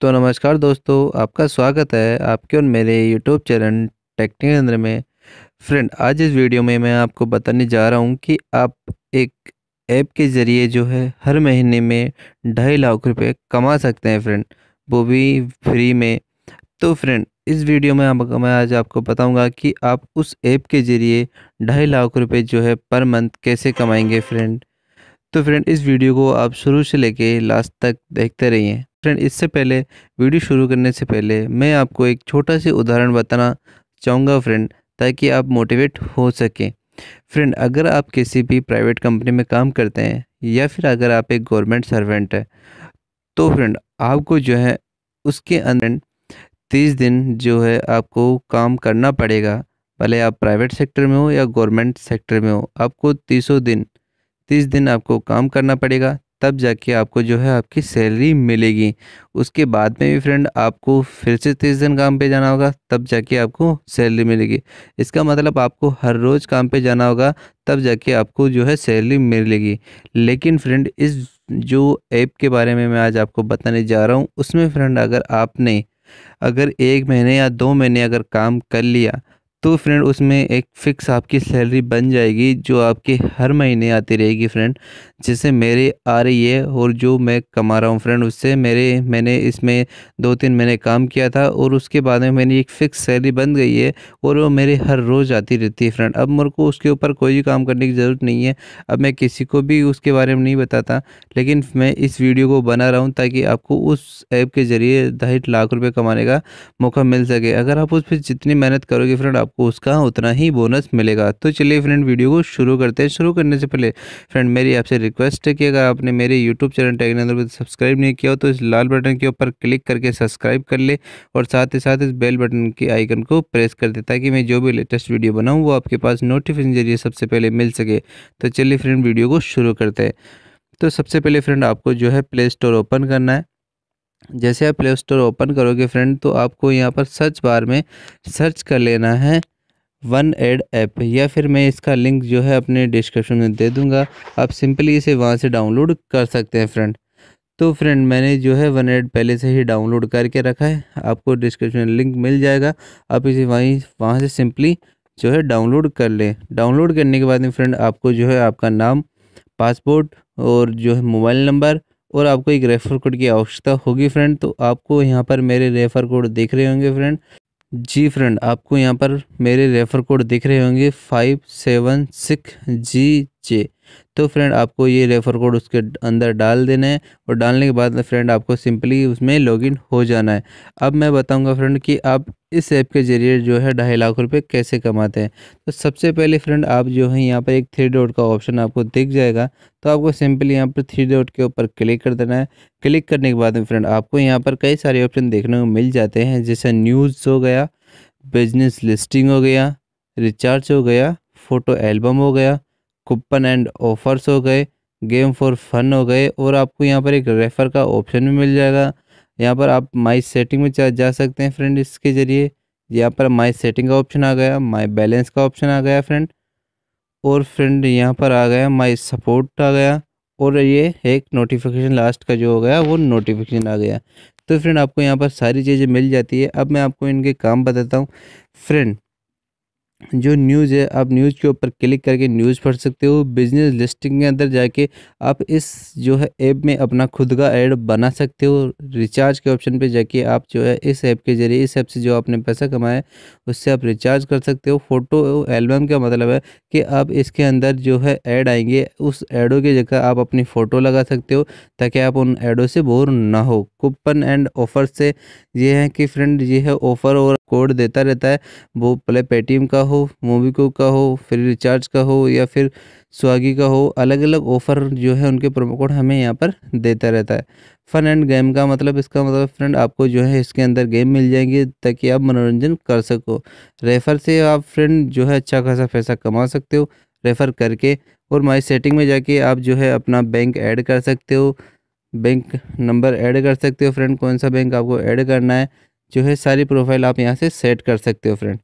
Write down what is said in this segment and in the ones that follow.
तो नमस्कार दोस्तों आपका स्वागत है आपके और मेरे यूट्यूब चैनल टेक्निकेंद्र में फ्रेंड आज इस वीडियो में मैं आपको बताने जा रहा हूँ कि आप एक ऐप के ज़रिए जो है हर महीने में ढाई लाख रुपए कमा सकते हैं फ्रेंड वो भी फ्री में तो फ्रेंड इस वीडियो में आप, मैं आज आपको बताऊँगा कि आप उस ऐप के ज़रिए ढाई लाख रुपये जो है पर मंथ कैसे कमाएँगे फ्रेंड तो फ्रेंड इस वीडियो को आप शुरू से लेके लास्ट तक देखते रहिए फ्रेंड इससे पहले वीडियो शुरू करने से पहले मैं आपको एक छोटा सा उदाहरण बताना चाहूँगा फ्रेंड ताकि आप मोटिवेट हो सकें फ्रेंड अगर आप किसी भी प्राइवेट कंपनी में काम करते हैं या फिर अगर आप एक गवर्नमेंट सर्वेंट है तो फ्रेंड आपको जो है उसके अंदर तीस दिन जो है आपको काम करना पड़ेगा भले आप प्राइवेट सेक्टर में हो या गवर्नमेंट सेक्टर में हो आपको तीसों दिन तीस दिन आपको काम करना पड़ेगा तब जाके आपको जो है आपकी सैलरी मिलेगी उसके बाद में भी फ्रेंड आपको फिर से तीस दिन काम पे जाना होगा तब जाके आपको सैलरी मिलेगी इसका मतलब आपको हर रोज़ काम पे जाना होगा तब जाके आपको जो है सैलरी मिलेगी लेकिन फ्रेंड इस जो ऐप के बारे में मैं आज आपको बताने जा रहा हूँ उसमें फ्रेंड अगर आपने अगर एक महीने या दो महीने अगर काम कर लिया तो फ्रेंड उसमें एक फ़िक्स आपकी सैलरी बन जाएगी जो आपके हर महीने आती रहेगी फ्रेंड जिससे मेरे आ रही है और जो मैं कमा रहा हूँ फ्रेंड उससे मेरे मैंने इसमें दो तीन महीने काम किया था और उसके बाद में मैंने एक फ़िक्स सैलरी बन गई है और वो मेरे हर रोज़ आती रहती है फ्रेंड अब मेरे को उसके ऊपर कोई भी काम करने की ज़रूरत नहीं है अब मैं किसी को भी उसके बारे में नहीं बताता लेकिन मैं इस वीडियो को बना रहा हूँ ताकि आपको उस ऐप के ज़रिए ढाई लाख रुपये कमाने का मौका मिल सके अगर आप उस पर जितनी मेहनत करोगे फ्रेंड आप आपको उसका उतना ही बोनस मिलेगा तो चलिए फ्रेंड वीडियो को शुरू करते हैं शुरू करने से पहले फ्रेंड मेरी आपसे रिक्वेस्ट है कि अगर आपने मेरे यूट्यूब चैनल टेक्नोलॉजी को सब्सक्राइब नहीं किया हो तो इस लाल बटन के ऊपर क्लिक करके सब्सक्राइब कर ले और साथ ही साथ इस बेल बटन के आइकन को प्रेस कर दे ताकि मैं जो भी लेटेस्ट वीडियो बनाऊँ वो आपके पास नोटिफिकेशन जरिए सबसे पहले मिल सके तो चलिए फ्रेंड वीडियो को शुरू करते हैं तो सबसे पहले फ्रेंड आपको जो है प्ले स्टोर ओपन करना है जैसे आप प्ले स्टोर ओपन करोगे फ्रेंड तो आपको यहाँ पर सर्च बार में सर्च कर लेना है वन एड ऐप या फिर मैं इसका लिंक जो है अपने डिस्क्रिप्शन में दे दूंगा आप सिंपली इसे वहाँ से डाउनलोड कर सकते हैं फ्रेंड तो फ्रेंड मैंने जो है वन एड पहले से ही डाउनलोड करके रखा है आपको डिस्क्रिप्शन लिंक मिल जाएगा आप इसे वहीं वहाँ से सिंपली जो है डाउनलोड कर लें डाउनलोड करने के बाद में फ्रेंड आपको जो है आपका नाम पासपोर्ट और जो है मोबाइल नंबर और आपको एक रेफ़र कोड की आवश्यकता होगी फ्रेंड तो आपको यहाँ पर मेरे रेफ़र कोड देख रहे होंगे फ्रेंड जी फ्रेंड आपको यहाँ पर मेरे रेफ़र कोड दिख रहे होंगे फाइव सेवन सिक्स जी बच्चे तो फ्रेंड आपको ये रेफ़र कोड उसके अंदर डाल देना है और डालने के बाद फ्रेंड आपको सिंपली उसमें लॉगिन हो जाना है अब मैं बताऊंगा फ्रेंड कि आप इस ऐप के ज़रिए जो है ढाई लाख रुपए कैसे कमाते हैं तो सबसे पहले फ्रेंड आप जो है यहाँ पर एक थ्री डॉट का ऑप्शन आपको दिख जाएगा तो आपको सिंपली यहाँ पर थ्री डॉट के ऊपर क्लिक कर देना है क्लिक करने के बाद फ्रेंड आपको यहाँ पर कई सारे ऑप्शन देखने को मिल जाते हैं जैसे न्यूज़ हो गया बिजनेस लिस्टिंग हो गया रिचार्ज हो गया फ़ोटो एल्बम हो गया कूपन एंड ऑफर्स हो गए गेम फॉर फन हो गए और आपको यहाँ पर एक रेफ़र का ऑप्शन भी मिल जाएगा यहाँ पर आप माई सेटिंग में जा सकते हैं फ्रेंड इसके ज़रिए यहाँ पर माई सेटिंग का ऑप्शन आ गया माई बैलेंस का ऑप्शन आ गया फ्रेंड और फ्रेंड यहाँ पर आ गया माई सपोर्ट आ गया और ये एक नोटिफिकेशन लास्ट का जो हो गया वो नोटिफिकेशन आ गया तो फ्रेंड आपको यहाँ पर सारी चीज़ें मिल जाती है अब मैं आपको इनके काम बताता हूँ फ्रेंड जो न्यूज़ है आप न्यूज़ के ऊपर क्लिक करके न्यूज़ पढ़ सकते हो बिजनेस लिस्टिंग के अंदर जाके आप इस जो है ऐप में अपना खुद का ऐड बना सकते हो रिचार्ज के ऑप्शन पे जाके आप जो है इस ऐप के ज़रिए इस ऐप से जो आपने पैसा कमाया उससे आप रिचार्ज कर सकते हो फोटो एल्बम का मतलब है कि आप इसके अंदर जो है ऐड आएंगे उस एडो की जगह आप अपनी फ़ोटो लगा सकते हो ताकि आप उन एडों से बोर ना हो कूपन एंड ऑफर से ये है कि फ्रेंड ये है ऑफ़र और कोड देता रहता है वो पहले पेटीएम का हो मोबीको का हो फिर रिचार्ज का हो या फिर स्वागी का हो अलग अलग ऑफ़र जो है उनके प्रोमो कोड हमें यहाँ पर देता रहता है फ़न एंड गेम का मतलब इसका मतलब फ्रेंड आपको जो है इसके अंदर गेम मिल जाएंगे ताकि आप मनोरंजन कर सको रेफ़र से आप फ्रेंड जो है अच्छा खासा पैसा कमा सकते हो रेफ़र करके और माई सेटिंग में जाके आप जो है अपना बैंक ऐड कर सकते हो बैंक नंबर ऐड कर सकते हो फ्रेंड कौन सा बैंक आपको ऐड करना है जो है सारी प्रोफाइल आप यहाँ से सेट कर सकते हो फ्रेंड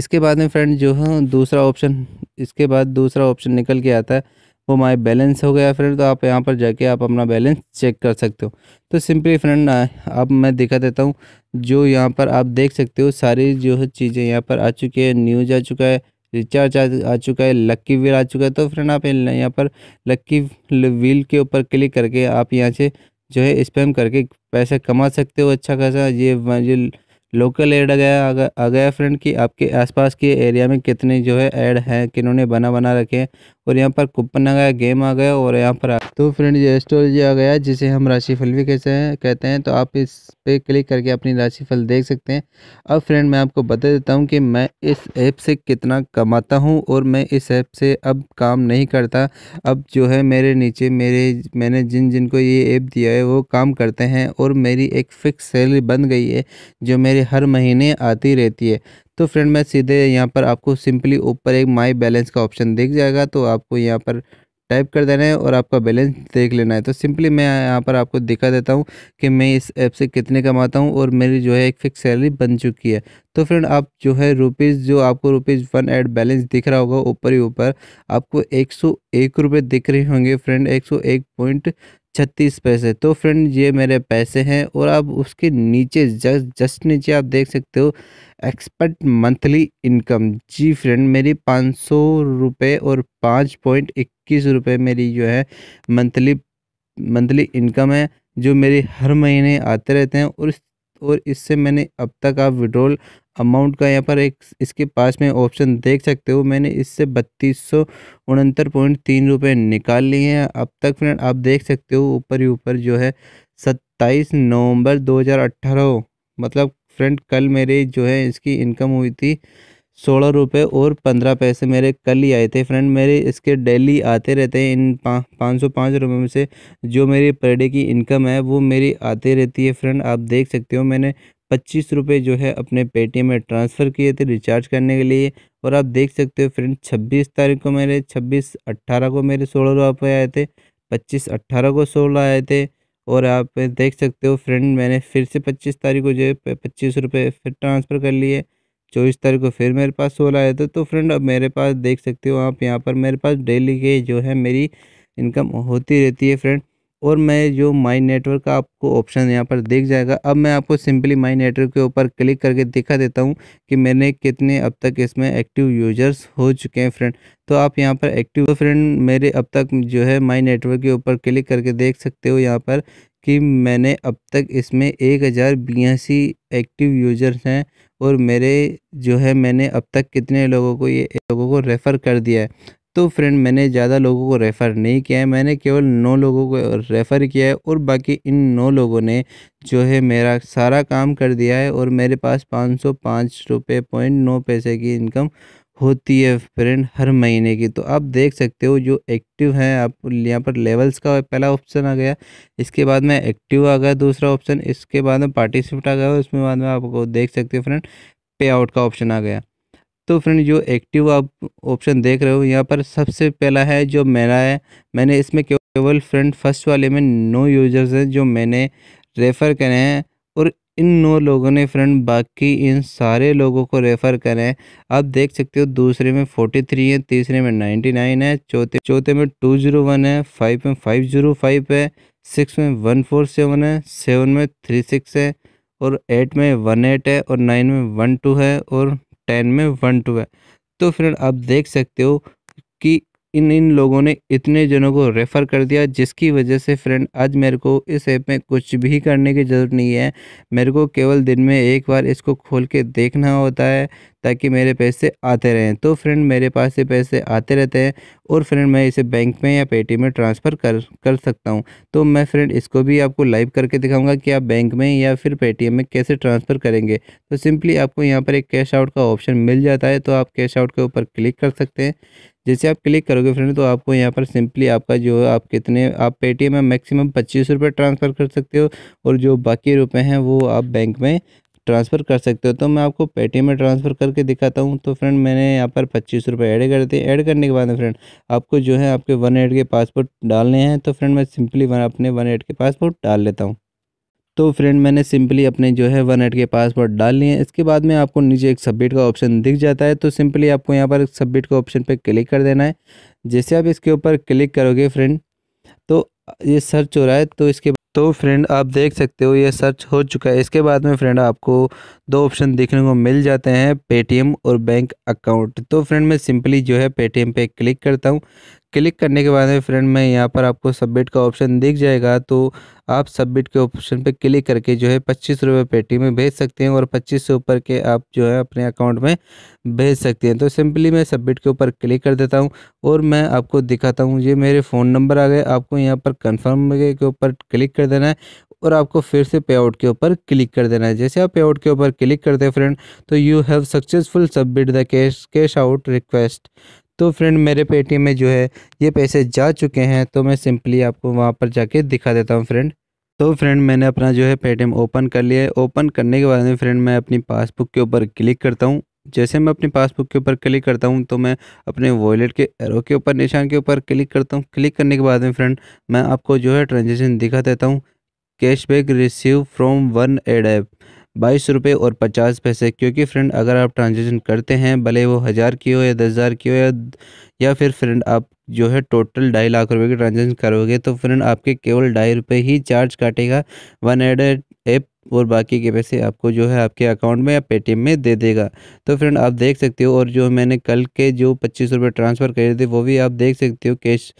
इसके बाद में फ्रेंड जो है दूसरा ऑप्शन इसके बाद दूसरा ऑप्शन निकल के आता है वो माई बैलेंस हो गया फ्रेंड तो आप यहाँ पर जाके आप अपना बैलेंस चेक कर सकते हो तो सिंपली फ्रेंड अब मैं दिखा देता हूँ जो यहाँ पर आप देख सकते हो सारी जो है चीज़ें यहाँ पर आ चुकी है न्यूज आ चुका है रिचार्ज आ चुका है लक्की व्हील आ चुका है तो फ्रेंड आप यहाँ पर लक्की व्हील के ऊपर क्लिक करके आप यहाँ से जो है स्पैम करके पैसा कमा सकते हो अच्छा खासा ये लोकल एड आ गया आ गया, गया फ्रेंड कि आपके आसपास के एरिया में कितने जो है ऐड हैं किन्होंने बना बना रखे हैं और यहाँ पर कूपन आ गया गेम आ गया और यहाँ पर तो फ्रेंड ये स्टोरेज आ गया जिसे हम राशिफल भी कैसे हैं कहते हैं तो आप इस पे क्लिक करके अपनी राशिफल देख सकते हैं अब फ्रेंड मैं आपको बता देता हूँ कि मैं इस ऐप से कितना कमाता हूँ और मैं इस ऐप से अब काम नहीं करता अब जो है मेरे नीचे मेरे मैंने जिन जिन को ये ऐप दिया है वो काम करते हैं और मेरी एक फ़िक्स सैलरी बन गई है जो मेरे हर महीने आती रहती है तो फ्रेंड मैं सीधे यहाँ पर आपको सिंपली ऊपर एक माई बैलेंस का ऑप्शन दिख जाएगा तो आपको यहाँ पर टाइप कर देना है और आपका बैलेंस देख लेना है तो सिंपली मैं यहाँ पर आपको दिखा देता हूँ कि मैं इस ऐप से कितने कमाता हूँ और मेरी जो है एक फिक्स सैलरी बन चुकी है तो फ्रेंड आप जो है रुपीज़ जो आपको रुपीज़ वन एड बैलेंस दिख रहा होगा ऊपर ही ऊपर आपको एक सौ एक रुपये दिख रहे होंगे फ्रेंड एक सौ एक पॉइंट छत्तीस पैसे तो फ्रेंड ये मेरे पैसे हैं और आप उसके नीचे जस्ट जस्ट नीचे आप देख सकते हो एक्सपर्ट मंथली इनकम जी फ्रेंड मेरी पाँच सौ रुपये और पाँच पॉइंट इक्कीस रुपये मेरी जो है मंथली मंथली इनकम है जो मेरी हर महीने आते रहते हैं और और इससे मैंने अब तक आप विड्रॉल अमाउंट का यहाँ पर एक इसके पास में ऑप्शन देख सकते हो मैंने इससे बत्तीस सौ उनहत्तर पॉइंट तीन रुपये निकाल लिए हैं अब तक फ्रेंड आप देख सकते हो ऊपर ही ऊपर जो है सत्ताईस नवंबर अट्ठारह मतलब फ्रेंड कल मेरे जो है इसकी इनकम हुई थी सोलह रुपये और पंद्रह पैसे मेरे कल ही आए थे फ्रेंड मेरे इसके डेली आते रहते हैं इन पाँच सौ पाँच रुपये में से जो मेरी पर डे की इनकम है वो मेरी आते रहती है फ्रेंड आप देख सकते हो मैंने पच्चीस रुपये जो है अपने पेटीएम में ट्रांसफ़र किए थे रिचार्ज करने के लिए और आप देख सकते हो फ्रेंड छब्बीस तारीख को मेरे छब्बीस अट्ठारह को मेरे सोलह रुपये आए थे पच्चीस अट्ठारह को सोलह आए थे और आप देख सकते हो फ्रेंड मैंने फिर से पच्चीस तारीख को जो है पच्चीस रुपये फिर ट्रांसफ़र कर लिए चौबीस तारीख को फिर मेरे पास सोलह आए थे तो फ्रेंड अब मेरे पास देख सकते हो आप यहाँ पर मेरे पास डेली के जो है मेरी इनकम होती रहती है फ्रेंड और मैं जो माई नेटवर्क का आपको ऑप्शन यहाँ पर दिख जाएगा अब मैं आपको सिंपली माई नेटवर्क के ऊपर क्लिक करके दिखा देता हूँ कि मैंने कितने अब तक इसमें एक्टिव यूजर्स हो चुके हैं फ्रेंड तो आप यहाँ पर एक्टिव तो फ्रेंड मेरे अब तक जो है माई नेटवर्क के ऊपर क्लिक करके देख सकते हो यहाँ पर कि मैंने अब तक इसमें एक हज़ार बयासी एक्टिव यूजर्स हैं और मेरे जो है मैंने अब तक कितने लोगों को ये लोगों को रेफ़र कर दिया है तो फ्रेंड मैंने ज़्यादा लोगों को रेफ़र नहीं किया है मैंने केवल नौ लोगों को रेफ़र किया है और बाकी इन नौ लोगों ने जो है मेरा सारा काम कर दिया है और मेरे पास पाँच सौ पाँच रुपये पॉइंट नौ पैसे की इनकम होती है फ्रेंड हर महीने की तो आप देख सकते हो जो एक्टिव हैं आप यहाँ पर लेवल्स का पहला ऑप्शन आ गया इसके बाद में एक्टिव आ गया दूसरा ऑप्शन इसके बाद में पार्टिसिपेट आ गया उसमें बाद में आपको देख सकते हो फ्रेंड पे आउट का ऑप्शन आ गया तो फ्रेंड जो एक्टिव आप ऑप्शन देख रहे हो यहाँ पर सबसे पहला है जो मेरा है मैंने इसमें केवल फ्रेंड फर्स्ट वाले में नो यूजर्स हैं जो मैंने रेफ़र करे हैं और इन नौ लोगों ने फ्रेंड बाकी इन सारे लोगों को रेफ़र करें आप देख सकते हो दूसरे में फोर्टी थ्री है तीसरे में नाइन्टी नाइन है चौथे चौथे में टू जीरो वन है फाइव में फाइव जीरो फाइव है सिक्स में वन फोर सेवन है सेवन में थ्री सिक्स है और एट में वन एट है और नाइन में वन टू है और टेन में वन टू है तो फ्रेंड आप देख सकते हो कि इन इन लोगों ने इतने जनों को रेफ़र कर दिया जिसकी वजह से फ्रेंड आज मेरे को इस ऐप में कुछ भी करने की ज़रूरत नहीं है मेरे को केवल दिन में एक बार इसको खोल के देखना होता है ताकि मेरे पैसे आते रहें तो फ्रेंड मेरे पास से पैसे आते रहते हैं और फ्रेंड मैं इसे बैंक में या पेटीएम में ट्रांसफ़र कर कर सकता हूँ तो मैं फ्रेंड इसको भी आपको लाइव करके दिखाऊंगा कि आप बैंक में या फिर पेटीएम में कैसे ट्रांसफ़र करेंगे तो सिंपली आपको यहाँ पर एक कैश आउट का ऑप्शन मिल जाता है तो आप कैश आउट के ऊपर क्लिक कर सकते हैं जैसे आप क्लिक करोगे फ्रेंड तो आपको यहाँ पर सिंपली आपका जो है आप कितने आप पेटीएम में मैक्सिमम पच्चीस रुपये ट्रांसफ़र कर सकते हो और जो बाकी रुपए हैं वो आप बैंक में ट्रांसफ़र कर सकते हो तो मैं आपको पेटीएम में ट्रांसफ़र करके दिखाता हूँ तो फ्रेंड मैंने यहाँ पर पच्चीस रुपये ऐड कर दिए ऐड करने के बाद फ्रेंड आपको जो है आपके वन एड के पासपोर्ट डालने हैं तो फ्रेंड मैं सिंपली वन अपने वन एड के पासपोर्ट डाल लेता हूँ तो फ्रेंड मैंने सिंपली अपने जो है वन एट के पासवर्ड डाल लिए इसके बाद में आपको नीचे एक सबमिट का ऑप्शन दिख जाता है तो सिंपली आपको यहाँ पर सबमिट का ऑप्शन पर क्लिक कर देना है जैसे आप इसके ऊपर क्लिक करोगे फ्रेंड तो ये सर्च हो रहा है तो इसके तो फ्रेंड आप देख सकते हो ये सर्च हो चुका है इसके बाद में फ्रेंड आपको दो ऑप्शन देखने को मिल जाते हैं पेटीएम और बैंक अकाउंट तो फ्रेंड मैं सिंपली जो है पेटीएम पे क्लिक करता हूँ क्लिक करने के बाद में फ्रेंड में यहाँ पर आपको सबमिट का ऑप्शन दिख जाएगा तो आप सबमिट के ऑप्शन पर क्लिक करके जो है पच्चीस रुपये पेटी में भेज सकते हैं और पच्चीस से ऊपर के आप जो है अपने अकाउंट में भेज सकते हैं तो सिंपली मैं सबमिट के ऊपर क्लिक कर देता हूँ और मैं आपको दिखाता हूँ ये मेरे फ़ोन नंबर आ गए आपको यहाँ पर कन्फर्म के ऊपर क्लिक कर देना है और आपको फिर से पे आउट के ऊपर क्लिक कर देना है जैसे आप पे आउट के ऊपर क्लिक करते हैं फ्रेंड तो you have successful submit the cash cash out request तो फ्रेंड मेरे पेटीएम में जो है ये पैसे जा चुके हैं तो मैं सिंपली आपको वहाँ पर जाके दिखा देता हूँ फ्रेंड तो फ्रेंड मैंने अपना जो है पेटीएम ओपन कर लिया है ओपन करने के बाद में फ्रेंड मैं अपनी पासबुक के ऊपर क्लिक करता हूँ जैसे मैं अपनी पासबुक के ऊपर क्लिक करता हूँ तो मैं अपने वॉलेट के एरो के ऊपर निशान के ऊपर क्लिक करता हूँ क्लिक करने के बाद में फ्रेंड मैं आपको जो है ट्रांजेक्शन दिखा देता हूँ cashback receive from one ad app बाईस रुपये और पचास पैसे क्योंकि फ्रेंड अगर आप ट्रांजेक्शन करते हैं भले वो हज़ार की हो या दस हज़ार की हो या या फिर फ्रेंड आप जो है टोटल ढाई लाख रुपए की ट्रांजेक्शन करोगे तो फ्रेंड आपके केवल ढाई रुपये ही चार्ज काटेगा वन एड ऐप और बाकी के पैसे आपको जो है आपके अकाउंट में या पेटीएम में दे देगा तो फ्रेंड आप देख सकते हो और जो मैंने कल के जो पच्चीस रुपये ट्रांसफ़र करे थे वो भी आप देख सकते हो cash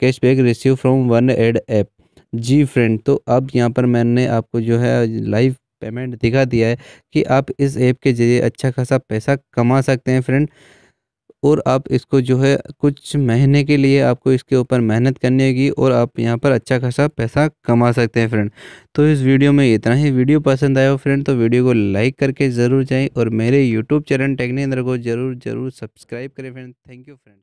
cashback receive from one ad app जी फ्रेंड तो अब यहाँ पर मैंने आपको जो है लाइव पेमेंट दिखा दिया है कि आप इस ऐप के ज़रिए अच्छा खासा पैसा कमा सकते हैं फ्रेंड और आप इसको जो है कुछ महीने के लिए आपको इसके ऊपर मेहनत करनी होगी और आप यहाँ पर अच्छा खासा पैसा कमा सकते हैं फ्रेंड तो इस वीडियो में इतना ही वीडियो पसंद आया हो फ्रेंड तो वीडियो को लाइक करके ज़रूर जाएं और मेरे यूट्यूब चैनल टेक्निक को ज़रूर ज़रूर सब्सक्राइब करें फ्रेंड थैंक यू फ्रेंड